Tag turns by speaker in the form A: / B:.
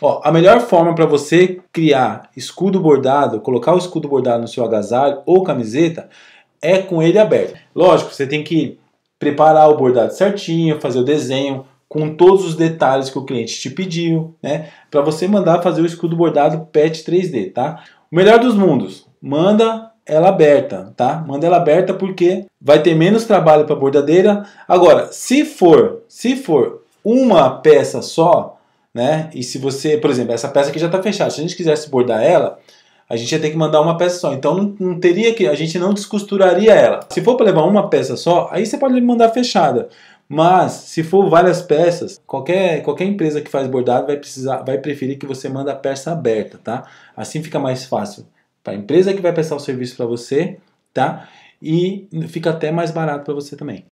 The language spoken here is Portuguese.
A: Ó, a melhor forma para você criar escudo bordado, colocar o escudo bordado no seu agasalho ou camiseta, é com ele aberto. Lógico, você tem que preparar o bordado certinho, fazer o desenho com todos os detalhes que o cliente te pediu, né? Para você mandar fazer o escudo bordado PET 3D, tá? O melhor dos mundos, manda ela aberta, tá? Manda ela aberta porque vai ter menos trabalho para bordadeira. Agora, se for, se for uma peça só, né? E se você, por exemplo, essa peça aqui já está fechada. Se a gente quisesse bordar ela, a gente ia ter que mandar uma peça só. Então não, não, teria que, a gente não descosturaria ela. Se for para levar uma peça só, aí você pode mandar fechada. Mas se for várias peças, qualquer, qualquer empresa que faz bordado vai precisar, vai preferir que você manda a peça aberta, tá? Assim fica mais fácil para a empresa que vai prestar o serviço para você, tá? E fica até mais barato para você também.